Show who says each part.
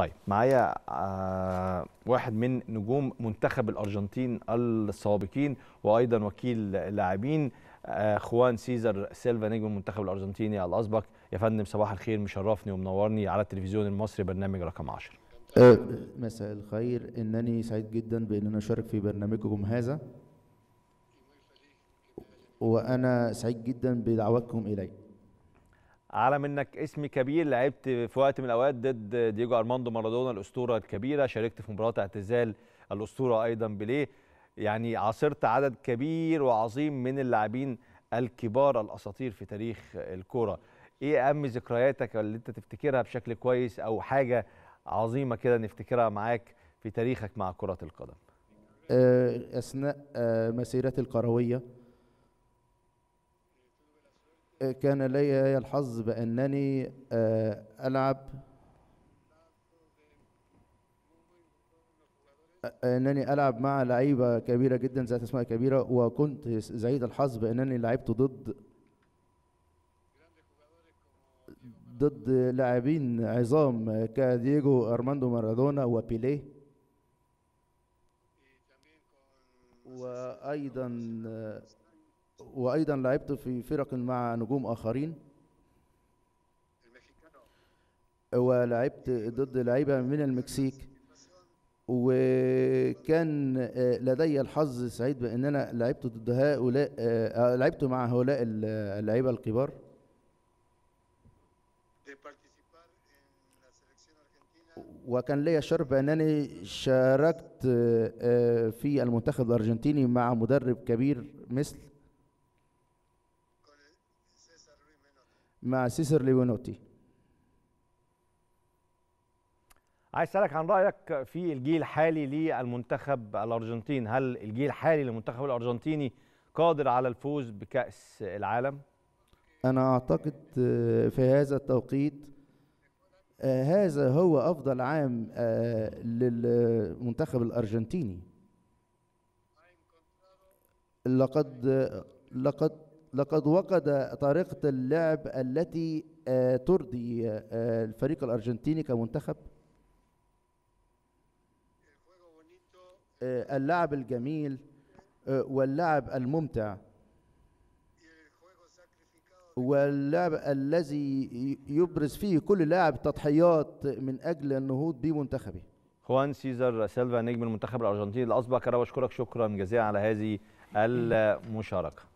Speaker 1: طيب معايا آه، واحد من نجوم منتخب الارجنتين السابقين وايضا وكيل لاعبين آه، خوان سيزر سيلفا نجم المنتخب الارجنتيني الاسبق يا فندم صباح الخير مشرفني ومنورني على التلفزيون المصري برنامج رقم 10
Speaker 2: آه، مساء الخير انني سعيد جدا بان انا اشارك في برنامجكم هذا وانا سعيد جدا بدعوتكم الي
Speaker 1: على منك اسم كبير لعبت في وقت من الاوقات ضد دييجو ارماندو مارادونا الاسطوره الكبيره شاركت في مباراه اعتزال الاسطوره ايضا بيليه يعني عاصرت عدد كبير وعظيم من اللاعبين الكبار الاساطير في تاريخ الكوره ايه اهم ذكرياتك اللي انت تفتكرها بشكل كويس او حاجه عظيمه كده نفتكرها معاك في تاريخك مع كره القدم
Speaker 2: آه، اثناء آه، مسيرتي الكرويه كان لي الحظ بأنني آه، ألعب آه، انني العب مع لعيبه كبيره جدا ذات اسماء كبيره وكنت سعيد الحظ بانني لعبت ضد ضد لاعبين عظام كدييجو ارماندو مارادونا وبيليه وايضا آه، وايضا لعبت في فرق مع نجوم اخرين ولعبت ضد لعيبه من المكسيك وكان آه، لدي الحظ سعيد بان انا لعبت ضد هؤلاء آه، آه، لعبت مع هؤلاء اللعيبه الكبار وكان ليا الشرف بانني شاركت في المنتخب الارجنتيني مع مدرب كبير مثل مع سيسر ليونوتي
Speaker 1: عايز اسالك عن رايك في الجيل الحالي للمنتخب الارجنتين هل الجيل الحالي للمنتخب الارجنتيني قادر على الفوز بكاس العالم
Speaker 2: انا اعتقد آه، في هذا التوقيت آه، هذا هو افضل عام آه، للمنتخب الارجنتيني لقد لقد لقد وقد طريقة اللعب التي آه، ترضي آه، الفريق الأرجنتيني كمنتخب آه، اللعب الجميل واللعب الممتع واللعب الذي يبرز فيه كل لاعب تضحيات من اجل النهوض بمنتخبه
Speaker 1: خوان سيزر سيلفا نجم المنتخب الارجنتيني الأسبق كرة بشكرك شكرا جزيلا على هذه المشاركه